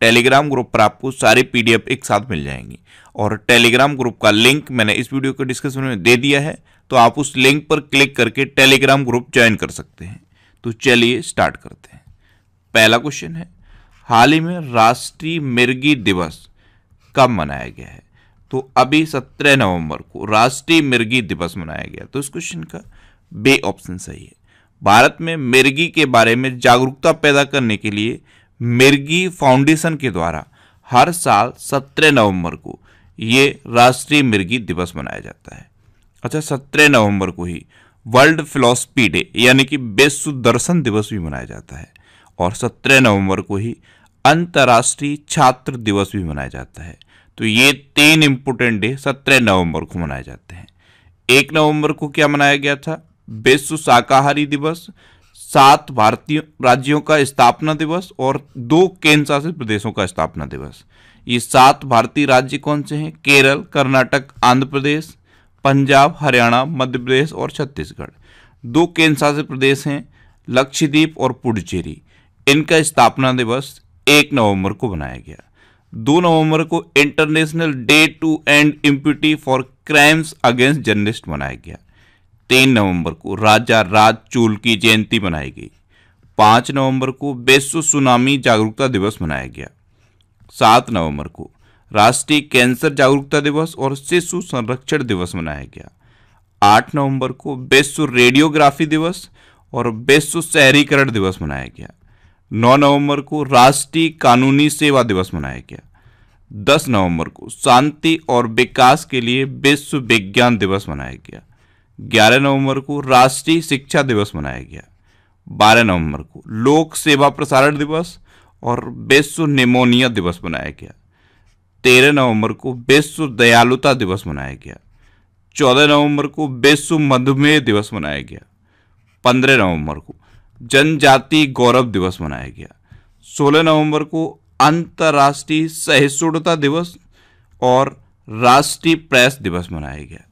Telegram group पर आपको सारे पीडीएफ एक साथ मिल जाएंगी और टेलीग्राम ग्रुप का लिंक मैंने इस वीडियो के डिस्क्रिप्शन में दे दिया है तो आप उस लिंक पर क्लिक करके टेलीग्राम ग्रुप ज्वाइन कर सकते हैं तो चलिए स्टार्ट करते हैं पहला क्वेश्चन है हाल ही में राष्ट्रीय मिर्गी दिवस कब मनाया गया है तो अभी सत्रह नवंबर को राष्ट्रीय मिर्गी दिवस मनाया गया तो इस क्वेश्चन का बे ऑप्शन सही है भारत में मिर्गी के बारे में जागरूकता पैदा करने के लिए मिर्गी फाउंडेशन के द्वारा हर साल 17 नवंबर को ये राष्ट्रीय मिर्गी दिवस मनाया जाता है अच्छा 17 नवंबर को ही वर्ल्ड फिलोसफी डे यानी कि विश्व दर्शन दिवस भी मनाया जाता है और 17 नवंबर को ही अंतर्राष्ट्रीय छात्र दिवस भी मनाया जाता है तो ये तीन इंपोर्टेंट डे 17 नवंबर को मनाए जाते हैं एक नवंबर को क्या मनाया गया था विश्व शाकाहारी दिवस सात भारतीय राज्यों का स्थापना दिवस और दो केंद्र शासित प्रदेशों का स्थापना दिवस ये सात भारतीय राज्य कौन से हैं केरल कर्नाटक आंध्र प्रदेश पंजाब हरियाणा मध्य प्रदेश और छत्तीसगढ़ दो केंद्र शासित प्रदेश हैं लक्षद्वीप और पुडुचेरी इनका स्थापना दिवस एक नवंबर को बनाया गया दो नवंबर को international day to end impunity for crimes against journalist मनाया गया तीन नवंबर को राजा राज चूल की जयंती मनाई गई पाँच नवंबर को विश्व सुनामी जागरूकता दिवस मनाया गया सात नवंबर को राष्ट्रीय कैंसर जागरूकता दिवस और शिशु संरक्षण दिवस मनाया गया आठ नवंबर को विश्व रेडियोग्राफी दिवस और विश्व शहरीकरण दिवस मनाया गया नौ नवंबर को राष्ट्रीय कानूनी सेवा दिवस मनाया गया दस नवंबर को शांति और विकास के लिए विश्व विज्ञान दिवस मनाया गया ग्यारह नवंबर को राष्ट्रीय शिक्षा दिवस मनाया गया बारह नवंबर को लोक सेवा प्रसारण दिवस और विश्व निमोनिया दिवस मनाया गया तेरह नवंबर को विश्व दयालुता दिवस मनाया गया चौदह नवंबर को विश्व मधुमेह दिवस मनाया गया पंद्रह नवंबर को जनजाति गौरव दिवस मनाया गया सोलह नवंबर को अंतर्राष्ट्रीय सहिष्णुता दिवस और राष्ट्रीय प्रेस दिवस मनाया गया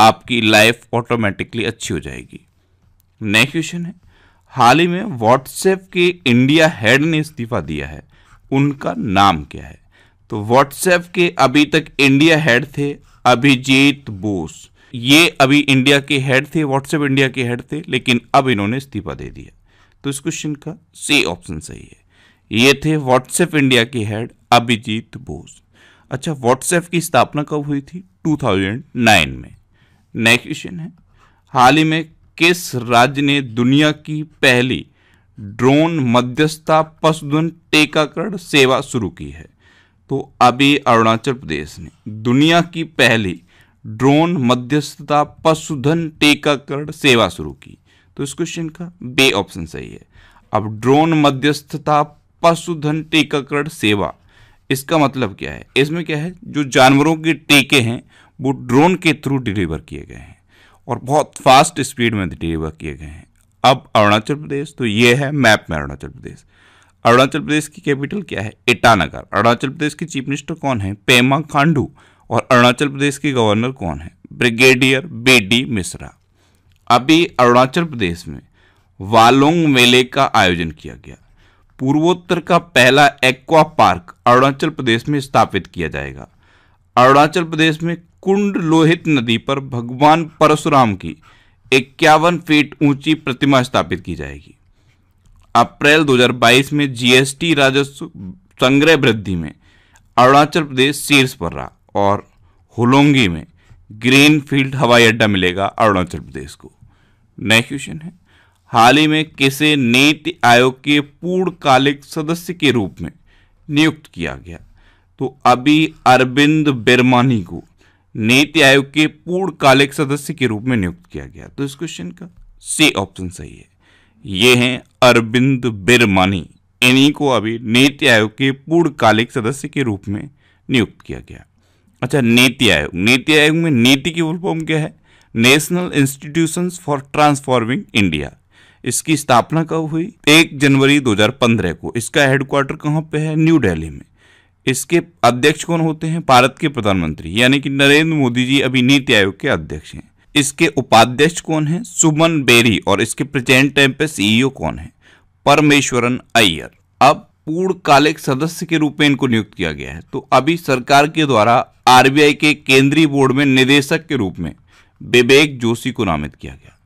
आपकी लाइफ ऑटोमेटिकली अच्छी हो जाएगी नेक्स्ट क्वेश्चन है हाल ही में व्हाट्सएप के इंडिया हेड ने इस्तीफा दिया है उनका नाम क्या है तो व्हाट्सएप के अभी तक इंडिया हेड थे अभिजीत बोस ये अभी इंडिया के हेड थे व्हाट्सएप इंडिया के हेड थे लेकिन अब इन्होंने इस्तीफा दे दिया तो इस क्वेश्चन का सी ऑप्शन सही है ये थे व्हाट्सएप इंडिया के हेड अभिजीत बोस अच्छा व्हाट्सएप की स्थापना कब हुई थी 2009 में नेक्स्ट क्वेश्चन है हाल ही में किस राज्य ने दुनिया की पहली ड्रोन मध्यस्थता पशुधन टीकाकरण सेवा शुरू की है तो अभी अरुणाचल प्रदेश ने दुनिया की पहली ड्रोन मध्यस्थता पशुधन टीकाकरण सेवा शुरू की तो इस क्वेश्चन का बे ऑप्शन सही है अब ड्रोन मध्यस्थता पशुधन टीकाकरण सेवा इसका मतलब क्या है इसमें क्या है जो जानवरों के टीके हैं वो ड्रोन के थ्रू डिलीवर किए गए हैं और बहुत फास्ट स्पीड में डिलीवर किए गए हैं अब अरुणाचल प्रदेश तो ये है मैप में अरुणाचल प्रदेश अरुणाचल प्रदेश की कैपिटल क्या है ईटानगर अरुणाचल प्रदेश की चीफ मिनिस्टर कौन है पेमा खांडू और अरुणाचल प्रदेश के गवर्नर कौन है ब्रिगेडियर बेडी मिश्रा अभी अरुणाचल प्रदेश में वालोंग मेले का आयोजन किया गया पूर्वोत्तर का पहला एक्वा पार्क अरुणाचल प्रदेश में स्थापित किया जाएगा अरुणाचल प्रदेश में कुंड लोहित नदी पर भगवान परशुराम की इक्यावन फीट ऊंची प्रतिमा स्थापित की जाएगी अप्रैल 2022 में जीएसटी राजस्व संग्रह वृद्धि में अरुणाचल प्रदेश शीर्ष पर रहा और होलोंगी में ग्रीन फील्ड हवाई अड्डा मिलेगा अरुणाचल प्रदेश को नेक्स्ट क्वेश्चन है हाल ही में किसे नीति आयोग के पूर्णकालिक सदस्य के रूप में नियुक्त किया गया तो अभी अरविंद बिरमानी को नीति आयोग के पूर्णकालिक सदस्य के रूप में नियुक्त किया गया तो इस क्वेश्चन का सी ऑप्शन सही है ये हैं अरविंद बिरमानी इन्हीं को अभी नीति आयोग के पूर्णकालिक सदस्य के रूप में नियुक्त किया गया अच्छा नीति आयोग नीति आयोग में नीति की फुल फॉर्म क्या है national institution for transforming India इसकी स्थापना कब हुई एक जनवरी 2015 को इसका हेडक्वार्टर कहाँ पे है न्यू दिल्ली में इसके अध्यक्ष कौन होते हैं भारत के प्रधानमंत्री यानी कि नरेंद्र मोदी जी अभी नीति आयोग के अध्यक्ष हैं इसके उपाध्यक्ष कौन है सुमन बेरी और इसके प्रेजेंट टाइम पे सीईओ कौन है परमेश्वरन अय्यर अब पूर्णकालिक सदस्य के रूप में इनको नियुक्त किया गया है तो अभी सरकार के द्वारा आरबीआई के केंद्रीय बोर्ड में निदेशक के रूप में विवेक जोशी को नामित किया गया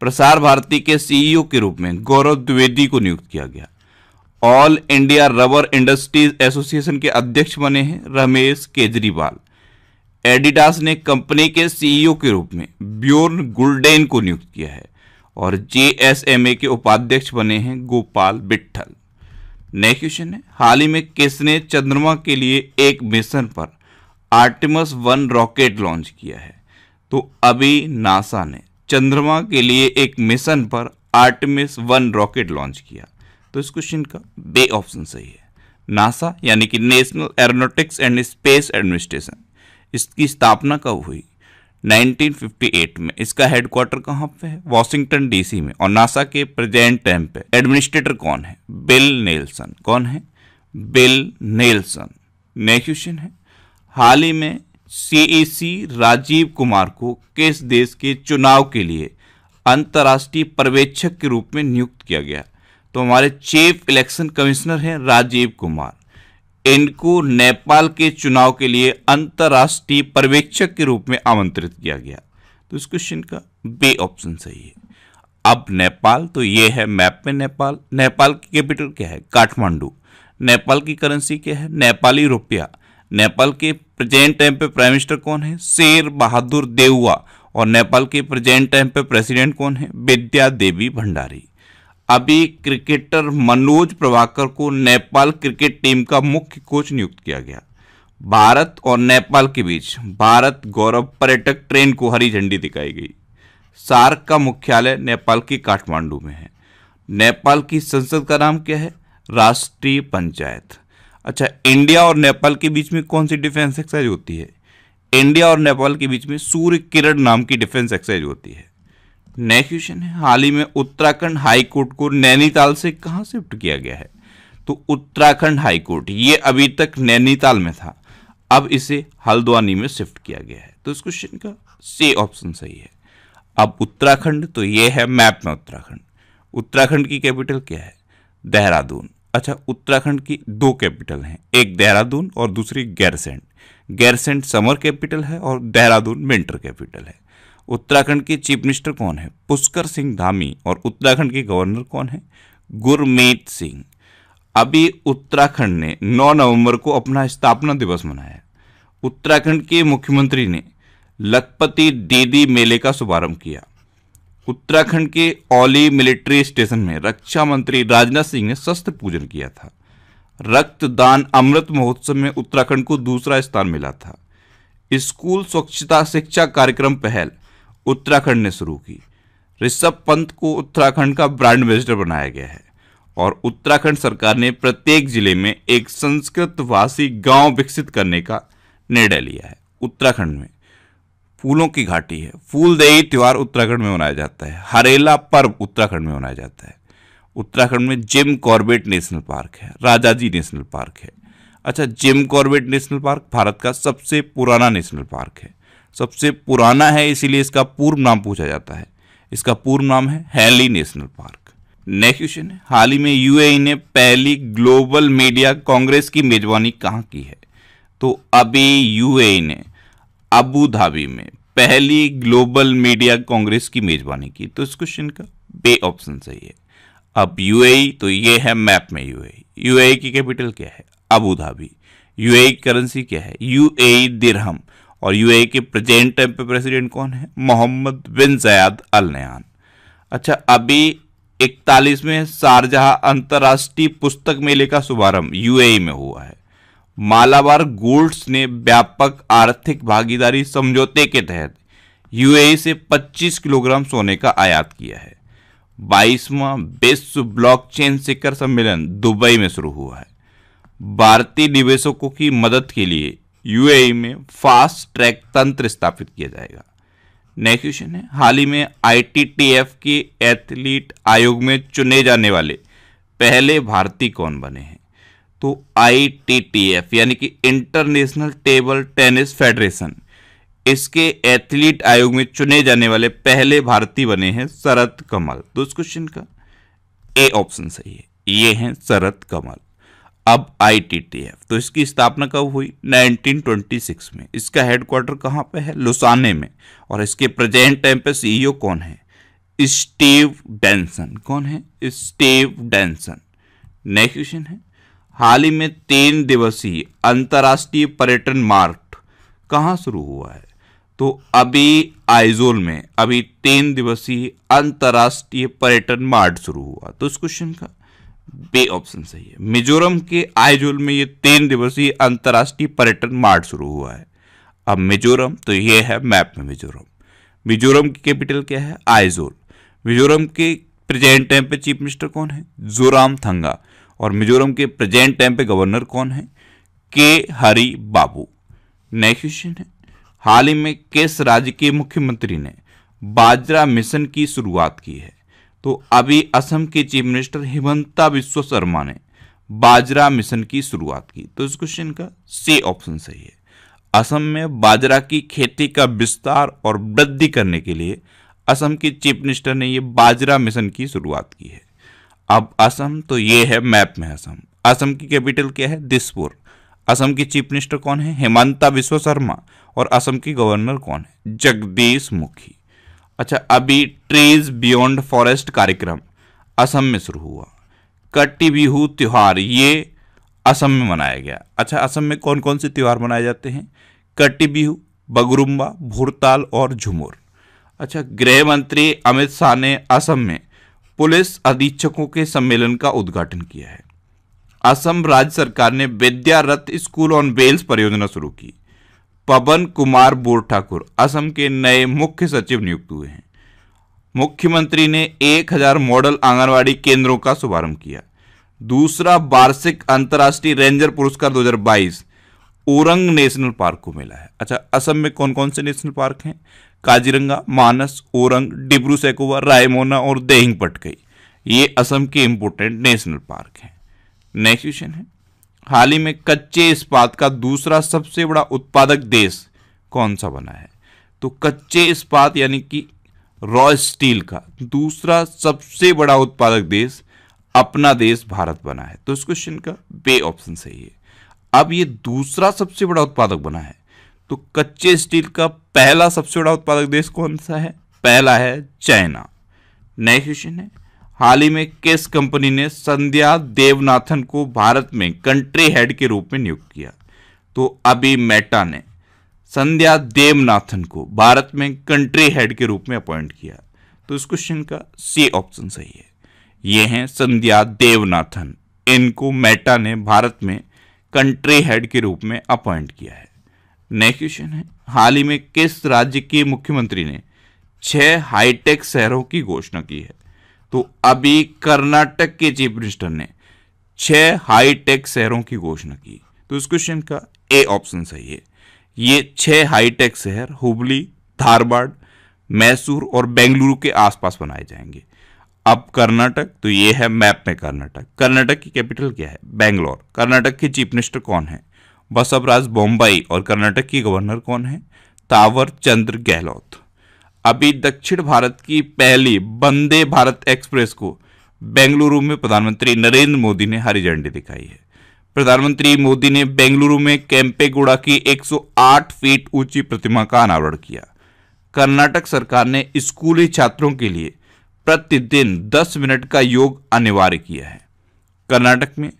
प्रसार भारती के सीईओ के रूप में गौरव द्विवेदी को नियुक्त किया गया all India rubber industries association के अध्यक्ष बने हैं रमेश केजरीवाल एडिडास ने कंपनी के सीईओ के रूप में ब्योर्न गुल्डेन को नियुक्त किया है और जेएसएमए के उपाध्यक्ष बने हैं गोपाल बिट्ठल नेक्स्ट क्वेश्चन है हाल ही में किसने चंद्रमा के लिए एक मिशन पर आर्टिमस वन रॉकेट लॉन्च किया है तो अभी नासा ने चंद्रमा के लिए एक मिशन पर आर्टिमस वन रॉकेट लॉन्च किया तो इस क्वेश्चन का बे ऑप्शन सही है नासा यानी कि national aeronautics and space administration इसकी स्थापना कब हुई 1958 में इसका हेडक्वार्टर कहाँ पे है वॉशिंगटन डीसी में और नासा के प्रेजेंट टाइम पे एडमिनिस्ट्रेटर कौन है बिल नेल्सन कौन है बिल नेल्सन नेक्स्ट क्वेश्चन है हाल ही में सीईसी e राजीव कुमार को किस देश के चुनाव के लिए अंतर्राष्ट्रीय पर्यवेक्षक के रूप में नियुक्त किया गया तो हमारे चीफ इलेक्शन कमिश्नर हैं राजीव कुमार इनको नेपाल के चुनाव के लिए अंतर्राष्ट्रीय पर्यवेक्षक के रूप में आमंत्रित किया गया तो इस क्वेश्चन का बी ऑप्शन सही है अब नेपाल तो ये है मैप में नेपाल नेपाल की कैपिटल क्या है काठमांडू नेपाल की करेंसी क्या है नेपाली रुपया नेपाल के प्रेजेंट टाइम पे प्राइम मिनिस्टर कौन है शेर बहादुर देउआ और नेपाल के प्रेजेंट टाइम पे प्रेसिडेंट कौन है विद्या देवी भंडारी अभी क्रिकेटर मनोज प्रभाकर को नेपाल क्रिकेट टीम का मुख्य कोच नियुक्त किया गया भारत और नेपाल के बीच भारत गौरव पर्यटक ट्रेन को हरी झंडी दिखाई गई सार्क का मुख्यालय नेपाल के काठमांडू में है नेपाल की संसद का नाम क्या है राष्ट्रीय पंचायत अच्छा इंडिया और नेपाल के बीच में कौन सी डिफेंस एक्सरसाइज होती है इंडिया और नेपाल के बीच में सूर्य किरण नाम की डिफेंस एक्सरसाइज होती है नेक्स्ट क्वेश्चन है हाल ही में उत्तराखंड हाई कोर्ट को नैनीताल से कहाँ शिफ्ट किया गया है तो उत्तराखंड हाई कोर्ट ये अभी तक नैनीताल में था अब इसे हल्द्वानी में शिफ्ट किया गया है तो इस क्वेश्चन का से ऑप्शन सही है अब उत्तराखंड तो ये है मैप में उत्तराखंड उत्तराखंड की कैपिटल क्या है देहरादून अच्छा उत्तराखंड की दो कैपिटल हैं एक देहरादून और दूसरी गैरसेंट गैरसेंट समर कैपिटल है और देहरादून विंटर कैपिटल है उत्तराखंड के चीफ मिनिस्टर कौन है पुष्कर सिंह धामी और उत्तराखंड के गवर्नर कौन है गुरमीत सिंह अभी उत्तराखंड ने 9 नवंबर को अपना स्थापना दिवस मनाया उत्तराखंड के मुख्यमंत्री ने लखपति दीदी मेले का शुभारंभ किया उत्तराखंड के ओली मिलिट्री स्टेशन में रक्षा मंत्री राजनाथ सिंह ने शस्त्र पूजन किया था रक्तदान अमृत महोत्सव में उत्तराखंड को दूसरा स्थान मिला था स्कूल स्वच्छता शिक्षा कार्यक्रम पहल उत्तराखंड ने शुरू की ऋषभ पंत को उत्तराखंड का ब्रांड एम्बेसडर बनाया गया है और उत्तराखंड सरकार ने प्रत्येक जिले में एक संस्कृत वासी गाँव विकसित करने का निर्णय लिया है उत्तराखंड में फूलों की घाटी है फूलदेही त्यौहार उत्तराखंड में मनाया जाता है हरेला पर्व उत्तराखंड में मनाया जाता है उत्तराखंड में जिम कॉर्बेट नेशनल पार्क है राजाजी नेशनल पार्क है अच्छा Jim Corbett national park Bharat का सबसे पुराना नेशनल पार्क है सबसे पुराना है इसीलिए इसका पूर्व नाम पूछा जाता है इसका पूर्व नाम है Hailey national park next question है हाल ही में यूएई ने पहली ग्लोबल मीडिया कांग्रेस की मेजबानी कहाँ की है तो अभी यूएई ने अबू धाबी में पहली ग्लोबल मीडिया कांग्रेस की मेजबानी की तो इस क्वेश्चन का बे ऑप्शन सही है अब यूएई तो ये है मैप में यूएई यूएई की कैपिटल क्या है अबू धाबी यूएई करेंसी क्या है यूएई दिरहम और यूएई के प्रेजेंट टाइम पे प्रेसिडेंट कौन है मोहम्मद बिन जयाद अल नयान अच्छा अभी इकतालीसवें शारजहा अंतर्राष्ट्रीय पुस्तक मेले का शुभारंभ यूएई में हुआ है मालाबार गोल्ड्स ने व्यापक आर्थिक भागीदारी समझौते के तहत यूएई से 25 किलोग्राम सोने का आयात किया है बाईसवा विश्व ब्लॉकचेन शिखर सम्मेलन दुबई में शुरू हुआ है भारतीय निवेशकों की मदद के लिए यूएई e में फास्ट ट्रैक तंत्र स्थापित किया जाएगा नेक्स्ट क्वेश्चन है हाल ही में आईटीटीएफ के एथलीट आयोग में चुने जाने वाले पहले भारतीय कौन बने हैं तो आईटीटीएफ यानी कि इंटरनेशनल टेबल टेनिस फेडरेशन इसके एथलीट आयोग में चुने जाने वाले पहले भारतीय बने हैं शरद कमल तो इस क्वेश्चन का ए ऑप्शन सही है ये हैं शरद कमल अब आईटीटीएफ तो इसकी स्थापना कब हुई 1926 में इसका हेडक्वार्टर कहाँ पे है लुसाने में और इसके प्रेजेंट टाइम पे सीईओ e कौन है स्टीव डेंसन कौन है स्टीव डेंसन नेक्स्ट क्वेश्चन है हाल ही में तीन दिवसीय अंतर्राष्ट्रीय पर्यटन मार्ट कहाँ शुरू हुआ है तो अभी आइजोल में अभी तीन दिवसीय अंतर्राष्ट्रीय पर्यटन मार्ट शुरू हुआ तो इस क्वेश्चन का बे ऑप्शन सही है मिजोरम के आयजोल में ये तीन दिवसीय अंतर्राष्ट्रीय पर्यटन मार्ट शुरू हुआ है अब मिजोरम तो ये है मैप में मिजोरम मिजोरम की कैपिटल क्या है आयजोल मिजोरम के प्रेजेंट टाइम पे चीफ मिनिस्टर कौन है जोराम थंगा और मिजोरम के प्रेजेंट टाइम पे गवर्नर कौन है के हरी बाबू नेक्स्ट क्वेश्चन है हाल ही में किस राज्य के मुख्यमंत्री ने बाजरा मिशन की शुरुआत की है तो अभी असम के चीफ मिनिस्टर हिमंता विश्व शर्मा ने बाजरा मिशन की शुरुआत की तो इस क्वेश्चन का सी ऑप्शन सही है असम में बाजरा की खेती का विस्तार और वृद्धि करने के लिए असम के चीफ मिनिस्टर ने ये बाजरा मिशन की शुरुआत की है अब असम तो ये है मैप में असम असम की कैपिटल क्या है दिसपुर असम की चीफ मिनिस्टर कौन है हेमंता विश्व शर्मा और असम की गवर्नर कौन है जगदीश मुखी अच्छा अभी ट्रीज बियॉन्ड फॉरेस्ट कार्यक्रम असम में शुरू हुआ कट्टी बिहू त्यौहार ये असम में मनाया गया अच्छा असम में कौन कौन से त्यौहार मनाए जाते हैं कट्टी बिहू बगरुम्बा भुरताल और झुमुर अच्छा गृह मंत्री अमित शाह ने असम में पुलिस अधीक्षकों के सम्मेलन का उद्घाटन किया है असम राज्य सरकार ने विद्यारथ स्कूल ऑन बेल्स परियोजना शुरू की पवन कुमार बोर ठाकुर असम के नए मुख्य सचिव नियुक्त हुए हैं मुख्यमंत्री ने 1000 मॉडल आंगनवाड़ी केंद्रों का शुभारंभ किया दूसरा वार्षिक अंतर्राष्ट्रीय रेंजर पुरस्कार 2022 ओरंग नेशनल पार्क को मिला है अच्छा असम में कौन कौन से नेशनल पार्क हैं काजीरंगा मानस ओरंग डिब्रू सैकोवा रायमोना और देहिंग पटकई ये असम के इंपोर्टेंट नेशनल पार्क हैं नेक्स्ट क्वेश्चन है हाल ही में कच्चे इस्पात का दूसरा सबसे बड़ा उत्पादक देश कौन सा बना है तो कच्चे इस्पात यानी कि रॉ स्टील का दूसरा सबसे बड़ा उत्पादक देश अपना देश भारत बना है तो इस क्वेश्चन का बे ऑप्शन सही है अब ये दूसरा सबसे बड़ा उत्पादक बना है तो कच्चे स्टील का पहला सबसे बड़ा उत्पादक देश कौन सा है पहला है चाइना नेक्स्ट क्वेश्चन है हाल ही में किस कंपनी ने संध्या देवनाथन को भारत में कंट्री हेड के रूप में नियुक्त किया तो अभी मेटा ने संध्या देवनाथन को भारत में कंट्री हेड के रूप में अपॉइंट किया तो इस क्वेश्चन का सी ऑप्शन सही है ये हैं संध्या देवनाथन इनको मेटा ने भारत में कंट्री हेड के रूप में अपॉइंट किया है नेक्स्ट क्वेश्चन है हाल ही में किस राज्य के मुख्यमंत्री ने छह हाईटेक शहरों की घोषणा की है तो अभी कर्नाटक के चीफ मिनिस्टर ने छह हाईटेक शहरों की घोषणा की तो इस क्वेश्चन का ए ऑप्शन सही है ये छह हाईटेक शहर हुबली धारवाड़ मैसूर और बेंगलुरु के आसपास बनाए जाएंगे अब कर्नाटक तो ये है मैप में कर्नाटक कर्नाटक की कैपिटल क्या है बेंगलोर कर्नाटक के चीफ मिनिस्टर कौन है बसवराज बॉम्बई और कर्नाटक की गवर्नर कौन है तावर चंद्र गहलोत अभी दक्षिण भारत की पहली वंदे भारत एक्सप्रेस को बेंगलुरु में प्रधानमंत्री नरेंद्र मोदी ने हरी झंडी दिखाई है प्रधानमंत्री मोदी ने बेंगलुरु में कैंपेगुड़ा की 108 फीट ऊंची प्रतिमा का अनावरण किया कर्नाटक सरकार ने स्कूली छात्रों के लिए प्रतिदिन 10 मिनट का योग अनिवार्य किया है कर्नाटक में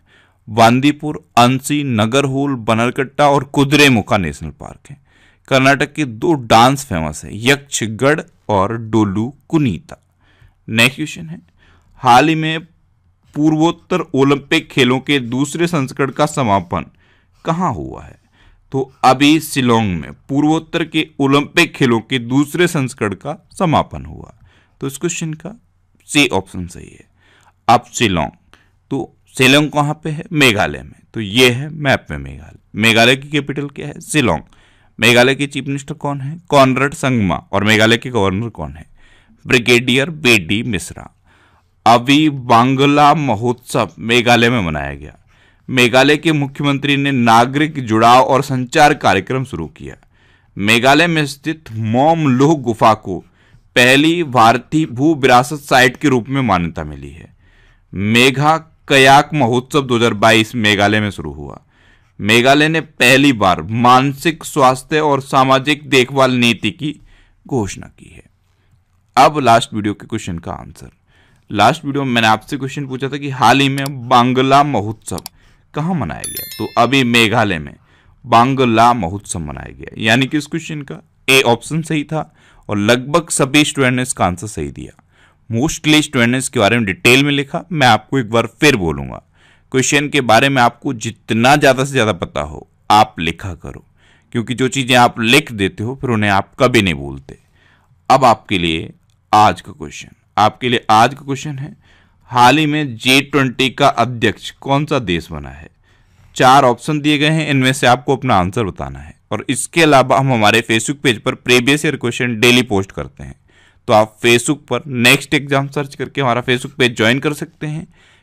वांदीपुर अंसी नगरहोल बनरकट्टा और कुदरेमुखा नेशनल पार्क है कर्नाटक के दो डांस फेमस है यक्षगढ़ और डोलू कुनीता नेक्स्ट क्वेश्चन है हाल ही में पूर्वोत्तर ओलंपिक खेलों के दूसरे संस्करण का समापन कहाँ हुआ है तो अभी शिलोंग में पूर्वोत्तर के ओलंपिक खेलों के दूसरे संस्करण का समापन हुआ तो इस क्वेश्चन का सी ऑप्शन सही है अब शिलोंग तो शिलोंग कहाँ पे है मेघालय में तो ये है मैप में मेघालय मेघालय की कैपिटल क्या है शिलोंग मेघालय के चीफ मिनिस्टर कौन है कॉनरेड संगमा और मेघालय के गवर्नर कौन है ब्रिगेडियर बेडी मिश्रा अभी बांग्ला महोत्सव मेघालय में मनाया गया मेघालय के मुख्यमंत्री ने नागरिक जुड़ाव और संचार कार्यक्रम शुरू किया मेघालय में स्थित मोमलोह गुफा को पहली भारतीय भू विरासत साइट के रूप में मान्यता मिली है मेघा कयाक महोत्सव 2022 मेघालय में शुरू हुआ मेघालय ने पहली बार मानसिक स्वास्थ्य और सामाजिक देखभाल नीति की घोषणा की है अब लास्ट वीडियो के क्वेश्चन का आंसर लास्ट वीडियो में मैंने आपसे क्वेश्चन पूछा था कि हाल ही में बांग्ला महोत्सव कहाँ मनाया गया तो अभी मेघालय में बांग्ला महोत्सव मनाया गया यानी कि इस क्वेश्चन का ए ऑप्शन सही था और लगभग सभी स्टूडेंट ने इसका आंसर सही दिया मोस्टली स्टूडेंट ने इसके बारे में डिटेल में लिखा मैं आपको एक बार फिर बोलूंगा क्वेश्चन के बारे में आपको जितना ज़्यादा से ज़्यादा पता हो आप लिखा करो क्योंकि जो चीज़ें आप लिख देते हो फिर उन्हें आप कभी नहीं भूलते अब आपके लिए आज का क्वेश्चन आपके लिए आज का क्वेश्चन है हाल ही में जे ट्वेंटी का अध्यक्ष कौन सा देश बना है चार ऑप्शन दिए गए हैं इनमें से आपको अपना आंसर बताना है और इसके अलावा हम हमारे फेसबुक पेज पर previous year question daily post करते हैं तो आप फेसबुक पर नेक्स्ट एग्जाम सर्च करके हमारा फेसबुक पेज ज्वाइन कर सकते हैं